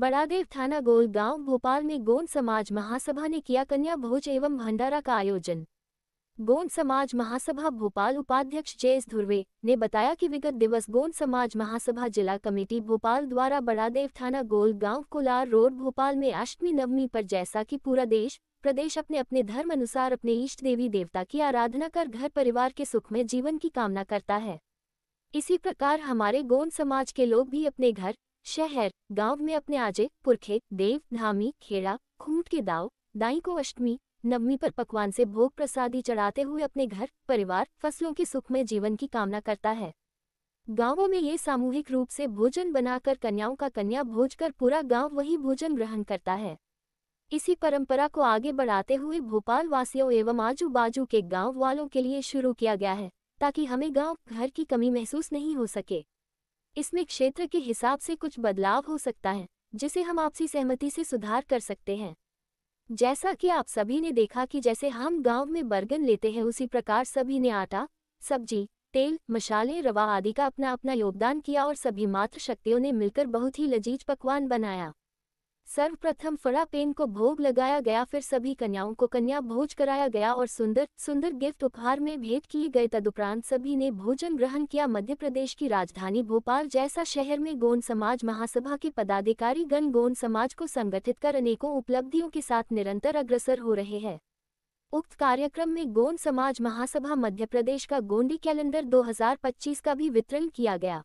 बड़ादेव थाना गोल गांव भोपाल में गोंद समाज महासभा ने किया कन्या भोज एवं भंडारा का आयोजन गोंद समाज महासभा भोपाल उपाध्यक्ष एस धुर्वे ने बताया कि विगत दिवस गोंद समाज महासभा जिला कमेटी भोपाल द्वारा बड़ादेव थाना गोल गांव कोलार रोड भोपाल में अष्टमी नवमी पर जैसा कि पूरा देश प्रदेश अपने अपने धर्म अनुसार अपने इष्ट देवी देवता की आराधना कर घर परिवार के सुख में जीवन की कामना करता है इसी प्रकार हमारे गोंद समाज के लोग भी अपने घर शहर गांव में अपने आजे पुरखे देव धामी खेड़ा खूंट के दाव दाई को अष्टमी नवमी पर पकवान से भोग प्रसादी चढ़ाते हुए अपने घर परिवार फसलों के सुख में जीवन की कामना करता है गांवों में ये सामूहिक रूप से भोजन बनाकर कन्याओं का कन्या भोज कर पूरा गांव वही भोजन ग्रहण करता है इसी परंपरा को आगे बढ़ाते हुए भोपाल वासियों एवं आजू बाजू के गांव वालों के लिए शुरू किया गया है ताकि हमें गांव घर की कमी महसूस नहीं हो सके इसमें क्षेत्र के हिसाब से कुछ बदलाव हो सकता है जिसे हम आपसी सहमति से सुधार कर सकते हैं जैसा कि आप सभी ने देखा कि जैसे हम गांव में बर्गन लेते हैं उसी प्रकार सभी ने आटा सब्जी तेल मसाले रवा आदि का अपना अपना योगदान किया और सभी मात्र शक्तियों ने मिलकर बहुत ही लजीज पकवान बनाया सर्वप्रथम फड़ा पेन को भोग लगाया गया फिर सभी कन्याओं को कन्या भोज कराया गया और सुंदर सुंदर गिफ्ट उपहार में भेंट किए गए तदुपरांत सभी ने भोजन ग्रहण किया मध्य प्रदेश की राजधानी भोपाल जैसा शहर में गोंड समाज महासभा के पदाधिकारी गण गोंड समाज को संगठित कर अनेकों उपलब्धियों के साथ निरंतर अग्रसर हो रहे हैं उक्त कार्यक्रम में गोंड समाज महासभा मध्य प्रदेश का गोंडी कैलेंडर दो का भी वितरण किया गया